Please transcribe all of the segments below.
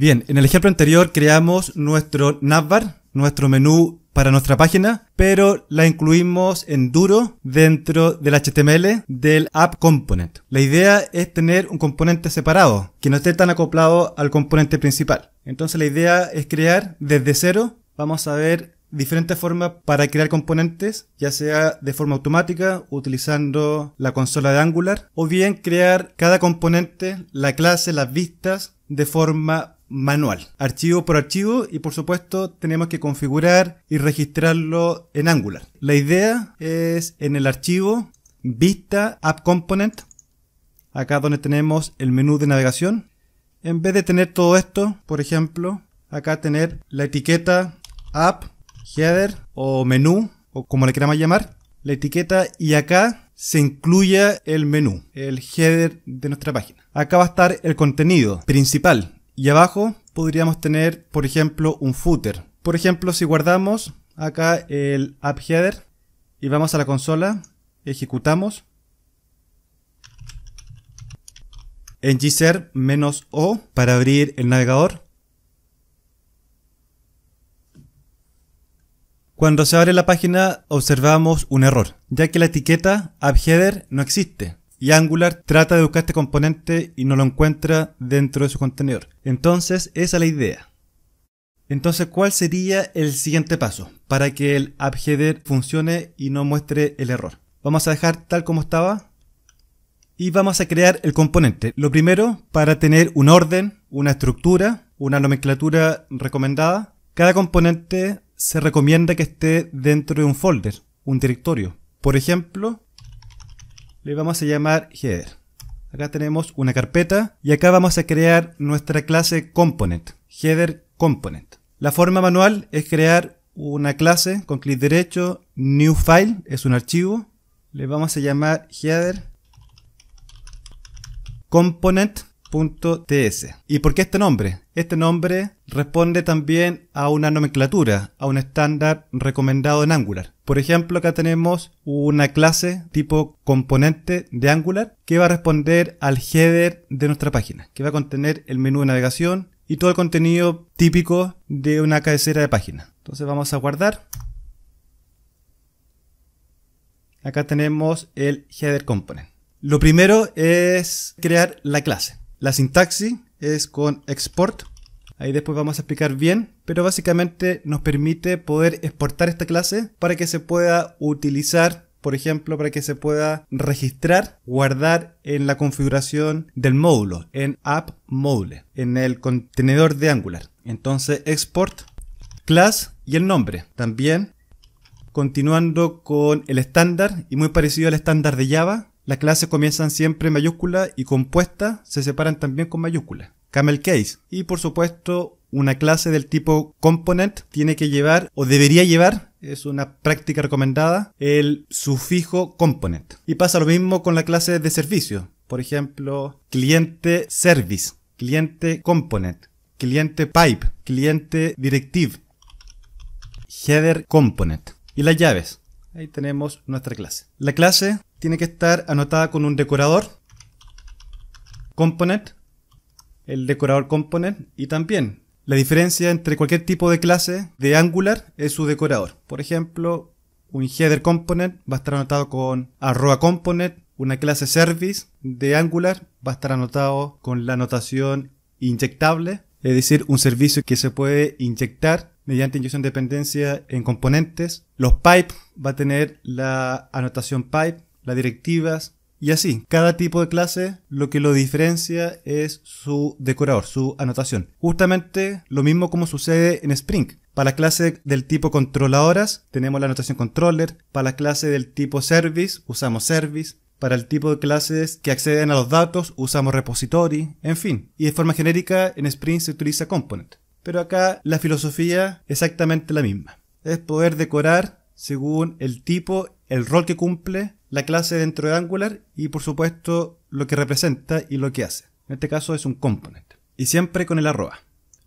Bien, en el ejemplo anterior creamos nuestro navbar, nuestro menú para nuestra página, pero la incluimos en duro dentro del HTML del app component. La idea es tener un componente separado, que no esté tan acoplado al componente principal. Entonces la idea es crear desde cero, vamos a ver diferentes formas para crear componentes, ya sea de forma automática, utilizando la consola de Angular, o bien crear cada componente, la clase, las vistas, de forma manual, archivo por archivo y por supuesto tenemos que configurar y registrarlo en Angular. La idea es en el archivo vista app component, acá donde tenemos el menú de navegación, en vez de tener todo esto, por ejemplo, acá tener la etiqueta app, header o menú o como le queramos llamar, la etiqueta y acá se incluya el menú, el header de nuestra página. Acá va a estar el contenido principal, y abajo podríamos tener, por ejemplo, un footer. Por ejemplo, si guardamos acá el app header y vamos a la consola, ejecutamos. En gser "-o", para abrir el navegador. Cuando se abre la página observamos un error, ya que la etiqueta app header no existe y Angular trata de buscar este componente y no lo encuentra dentro de su contenedor. Entonces, esa es la idea. Entonces, ¿cuál sería el siguiente paso para que el appheader funcione y no muestre el error? Vamos a dejar tal como estaba y vamos a crear el componente. Lo primero, para tener un orden, una estructura, una nomenclatura recomendada, cada componente se recomienda que esté dentro de un folder, un directorio. Por ejemplo, le vamos a llamar header. Acá tenemos una carpeta y acá vamos a crear nuestra clase component, header component. La forma manual es crear una clase con clic derecho, new file, es un archivo. Le vamos a llamar header component .ts. ¿Y por qué este nombre? Este nombre responde también a una nomenclatura, a un estándar recomendado en Angular. Por ejemplo, acá tenemos una clase tipo componente de Angular que va a responder al header de nuestra página, que va a contener el menú de navegación y todo el contenido típico de una cabecera de página. Entonces vamos a guardar. Acá tenemos el header component. Lo primero es crear la clase. La sintaxis es con export. Ahí después vamos a explicar bien, pero básicamente nos permite poder exportar esta clase para que se pueda utilizar por ejemplo, para que se pueda registrar, guardar en la configuración del módulo, en app module, en el contenedor de Angular. Entonces, export, class y el nombre. También, continuando con el estándar y muy parecido al estándar de Java, las clases comienzan siempre en mayúscula y compuestas se separan también con mayúscula. Camel case. Y por supuesto, una clase del tipo component tiene que llevar o debería llevar, es una práctica recomendada, el sufijo component. Y pasa lo mismo con la clase de servicio. Por ejemplo, cliente service, cliente component, cliente pipe, cliente directive, header component. Y las llaves. Ahí tenemos nuestra clase. La clase tiene que estar anotada con un decorador component, el decorador component y también la diferencia entre cualquier tipo de clase de Angular es su decorador. Por ejemplo, un header component va a estar anotado con arroba component, una clase service de Angular va a estar anotado con la anotación inyectable, es decir, un servicio que se puede inyectar mediante inyección de dependencia en componentes. Los pipe va a tener la anotación pipe directivas y así, cada tipo de clase lo que lo diferencia es su decorador, su anotación. Justamente lo mismo como sucede en Spring. Para la clase del tipo controladoras tenemos la anotación controller, para la clase del tipo service usamos service, para el tipo de clases que acceden a los datos usamos repository, en fin. Y de forma genérica en Spring se utiliza component. Pero acá la filosofía exactamente la misma. Es poder decorar según el tipo, el rol que cumple la clase dentro de Angular y por supuesto lo que representa y lo que hace. En este caso es un component. Y siempre con el arroba.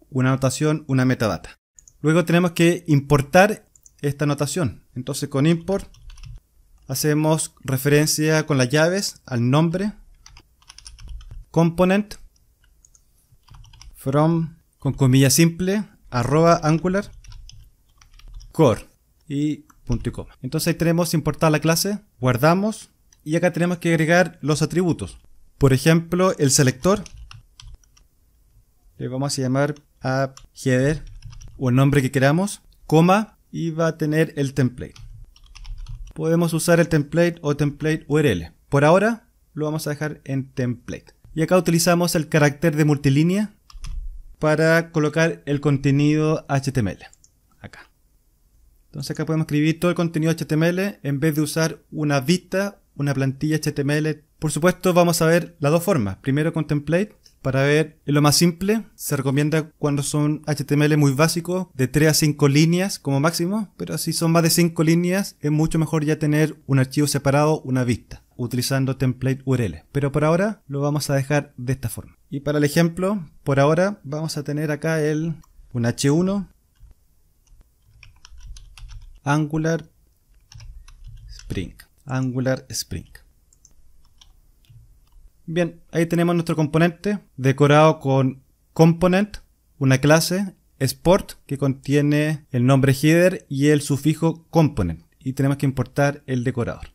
Una anotación, una metadata. Luego tenemos que importar esta anotación. Entonces con import hacemos referencia con las llaves al nombre component from con comillas simple arroba angular core y entonces ahí tenemos importar la clase, guardamos y acá tenemos que agregar los atributos. Por ejemplo, el selector. Le vamos a llamar a header o el nombre que queramos, coma y va a tener el template. Podemos usar el template o template URL. Por ahora lo vamos a dejar en template. Y acá utilizamos el carácter de multilínea para colocar el contenido HTML. Entonces acá podemos escribir todo el contenido HTML en vez de usar una vista, una plantilla HTML. Por supuesto vamos a ver las dos formas. Primero con template para ver lo más simple. Se recomienda cuando son HTML muy básicos, de 3 a 5 líneas como máximo, pero si son más de 5 líneas, es mucho mejor ya tener un archivo separado, una vista, utilizando template URL. Pero por ahora lo vamos a dejar de esta forma. Y para el ejemplo, por ahora vamos a tener acá el un H1 Angular Spring. Angular Spring. Bien, ahí tenemos nuestro componente decorado con component, una clase, sport, que contiene el nombre header y el sufijo component. Y tenemos que importar el decorador.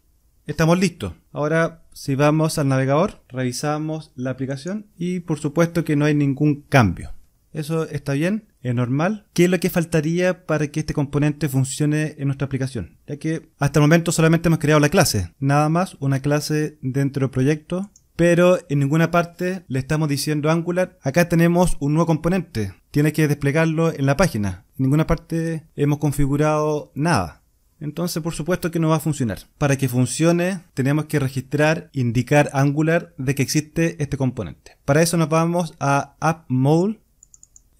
Estamos listos. Ahora, si vamos al navegador, revisamos la aplicación y por supuesto que no hay ningún cambio. Eso está bien normal, que es lo que faltaría para que este componente funcione en nuestra aplicación? Ya que hasta el momento solamente hemos creado la clase, nada más una clase dentro del proyecto, pero en ninguna parte le estamos diciendo Angular, acá tenemos un nuevo componente, tiene que desplegarlo en la página. En ninguna parte hemos configurado nada. Entonces, por supuesto que no va a funcionar. Para que funcione, tenemos que registrar, indicar Angular de que existe este componente. Para eso nos vamos a AppModule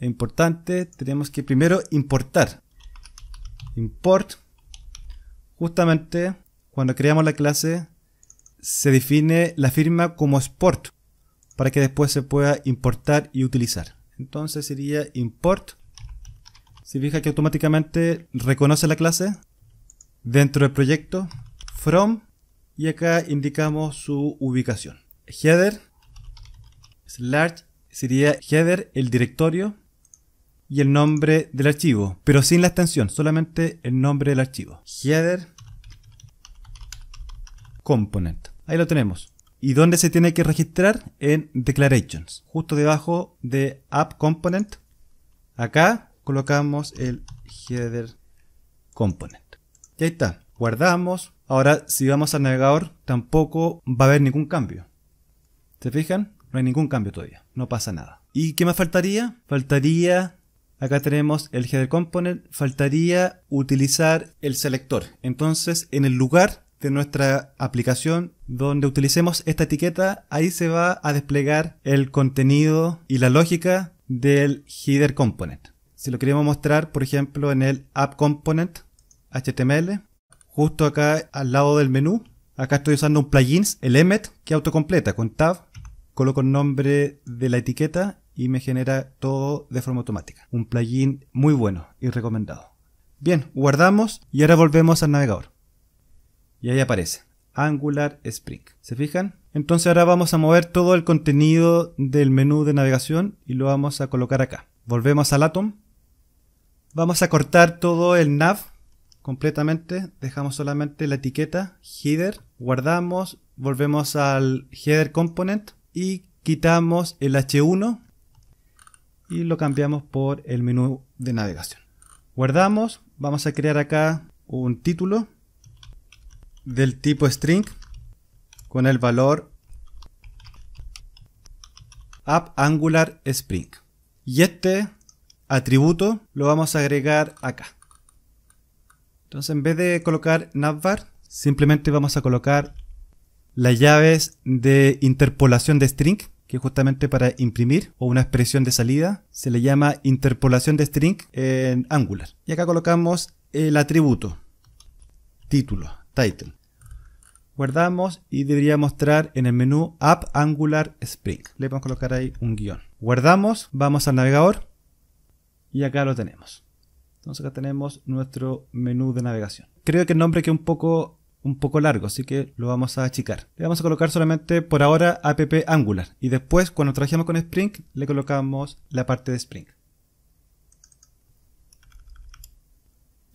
importante, tenemos que primero importar. Import, justamente cuando creamos la clase, se define la firma como export para que después se pueda importar y utilizar. Entonces sería import. Si fija que automáticamente reconoce la clase dentro del proyecto from y acá indicamos su ubicación. Header slash sería header el directorio y el nombre del archivo, pero sin la extensión, solamente el nombre del archivo. Header component. Ahí lo tenemos. ¿Y dónde se tiene que registrar? En declarations, justo debajo de app component. Acá colocamos el header component. Y ahí está. Guardamos. Ahora si vamos al navegador tampoco va a haber ningún cambio. ¿Se fijan? No hay ningún cambio todavía. No pasa nada. ¿Y qué más faltaría? Faltaría Acá tenemos el header component. Faltaría utilizar el selector. Entonces, en el lugar de nuestra aplicación donde utilicemos esta etiqueta, ahí se va a desplegar el contenido y la lógica del header component. Si lo queremos mostrar, por ejemplo, en el app component HTML, justo acá al lado del menú, acá estoy usando un plugins, el Emmet, que autocompleta con tab, coloco el nombre de la etiqueta y me genera todo de forma automática. Un plugin muy bueno y recomendado. Bien, guardamos y ahora volvemos al navegador. Y ahí aparece Angular Spring. ¿Se fijan? Entonces ahora vamos a mover todo el contenido del menú de navegación y lo vamos a colocar acá. Volvemos al Atom. Vamos a cortar todo el nav completamente. Dejamos solamente la etiqueta header. Guardamos. Volvemos al header component y quitamos el h1 y lo cambiamos por el menú de navegación. Guardamos, vamos a crear acá un título del tipo string con el valor app angular Y este atributo lo vamos a agregar acá. Entonces en vez de colocar navbar, simplemente vamos a colocar las llaves de interpolación de string que justamente para imprimir o una expresión de salida se le llama interpolación de string en Angular. Y acá colocamos el atributo, título, title. Guardamos y debería mostrar en el menú App Angular Spring. Le vamos a colocar ahí un guión. Guardamos, vamos al navegador y acá lo tenemos. Entonces acá tenemos nuestro menú de navegación. Creo que el nombre que un poco un poco largo, así que lo vamos a achicar. Le vamos a colocar solamente por ahora app angular y después cuando trabajemos con Spring le colocamos la parte de Spring.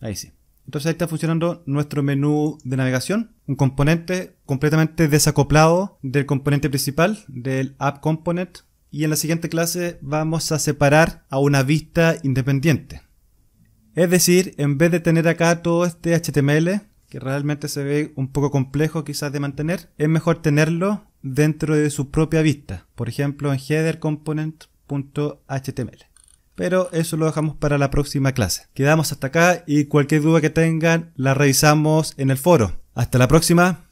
Ahí sí. Entonces ahí está funcionando nuestro menú de navegación, un componente completamente desacoplado del componente principal, del app component, y en la siguiente clase vamos a separar a una vista independiente. Es decir, en vez de tener acá todo este HTML, que realmente se ve un poco complejo quizás de mantener, es mejor tenerlo dentro de su propia vista, por ejemplo en header Pero eso lo dejamos para la próxima clase. Quedamos hasta acá y cualquier duda que tengan la revisamos en el foro. Hasta la próxima.